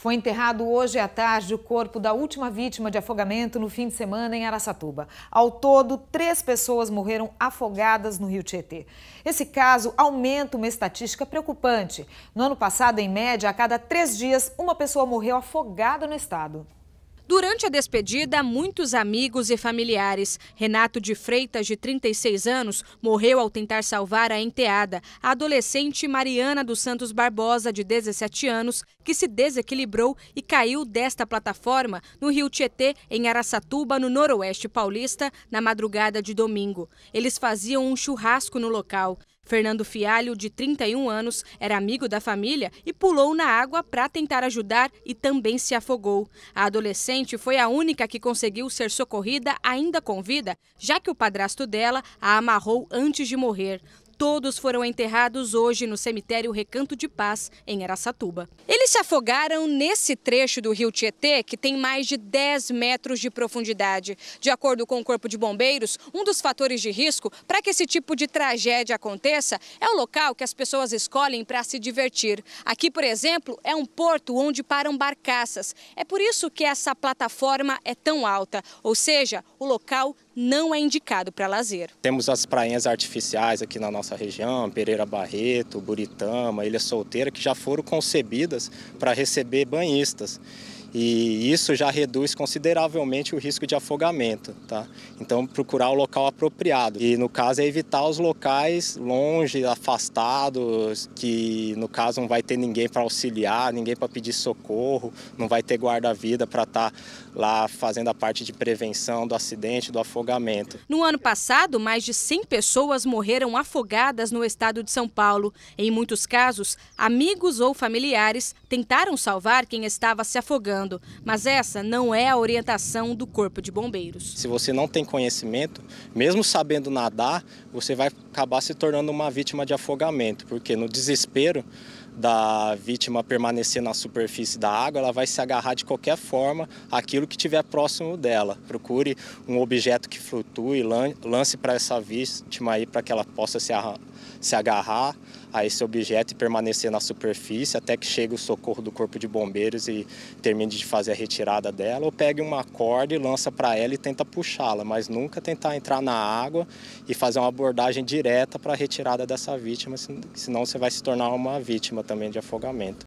Foi enterrado hoje à tarde o corpo da última vítima de afogamento no fim de semana em Araçatuba. Ao todo, três pessoas morreram afogadas no rio Tietê. Esse caso aumenta uma estatística preocupante. No ano passado, em média, a cada três dias, uma pessoa morreu afogada no estado. Durante a despedida, muitos amigos e familiares. Renato de Freitas, de 36 anos, morreu ao tentar salvar a enteada, a adolescente Mariana dos Santos Barbosa, de 17 anos, que se desequilibrou e caiu desta plataforma no rio Tietê, em Araçatuba, no noroeste paulista, na madrugada de domingo. Eles faziam um churrasco no local. Fernando Fialho, de 31 anos, era amigo da família e pulou na água para tentar ajudar e também se afogou. A adolescente foi a única que conseguiu ser socorrida ainda com vida, já que o padrasto dela a amarrou antes de morrer. Todos foram enterrados hoje no cemitério Recanto de Paz, em Araçatuba. Eles se afogaram nesse trecho do rio Tietê, que tem mais de 10 metros de profundidade. De acordo com o Corpo de Bombeiros, um dos fatores de risco para que esse tipo de tragédia aconteça é o local que as pessoas escolhem para se divertir. Aqui, por exemplo, é um porto onde param barcaças. É por isso que essa plataforma é tão alta, ou seja, o local não é indicado para lazer. Temos as prainhas artificiais aqui na nossa região, Pereira Barreto, Buritama, Ilha Solteira, que já foram concebidas para receber banhistas e isso já reduz consideravelmente o risco de afogamento. Tá? Então, procurar o local apropriado. E, no caso, é evitar os locais longe, afastados, que, no caso, não vai ter ninguém para auxiliar, ninguém para pedir socorro, não vai ter guarda-vida para estar tá lá fazendo a parte de prevenção do acidente, do afogamento. No ano passado, mais de 100 pessoas morreram afogadas no estado de São Paulo. Em muitos casos, amigos ou familiares tentaram salvar quem estava se afogando mas essa não é a orientação do Corpo de Bombeiros. Se você não tem conhecimento, mesmo sabendo nadar, você vai acabar se tornando uma vítima de afogamento, porque no desespero da vítima permanecer na superfície da água, ela vai se agarrar de qualquer forma aquilo que tiver próximo dela. Procure um objeto que flutue, lance para essa vítima aí para que ela possa se, se agarrar a esse objeto e permanecer na superfície até que chegue o socorro do corpo de bombeiros e termine de fazer a retirada dela, ou pegue uma corda e lança para ela e tenta puxá-la, mas nunca tentar entrar na água e fazer uma abordagem direta para a retirada dessa vítima, senão você vai se tornar uma vítima também de afogamento.